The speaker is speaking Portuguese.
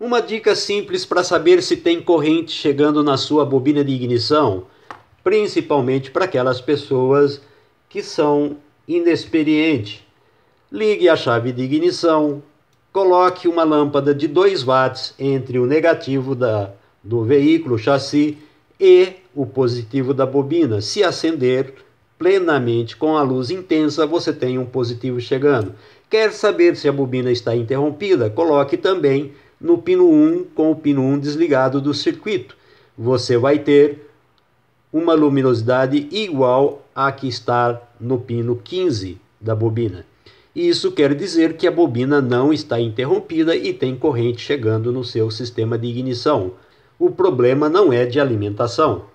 Uma dica simples para saber se tem corrente chegando na sua bobina de ignição, principalmente para aquelas pessoas que são inexperientes. Ligue a chave de ignição, coloque uma lâmpada de 2 watts entre o negativo da, do veículo chassi e o positivo da bobina. Se acender plenamente com a luz intensa, você tem um positivo chegando. Quer saber se a bobina está interrompida? Coloque também no pino 1 com o pino 1 desligado do circuito. Você vai ter uma luminosidade igual à que está no pino 15 da bobina. Isso quer dizer que a bobina não está interrompida e tem corrente chegando no seu sistema de ignição. O problema não é de alimentação,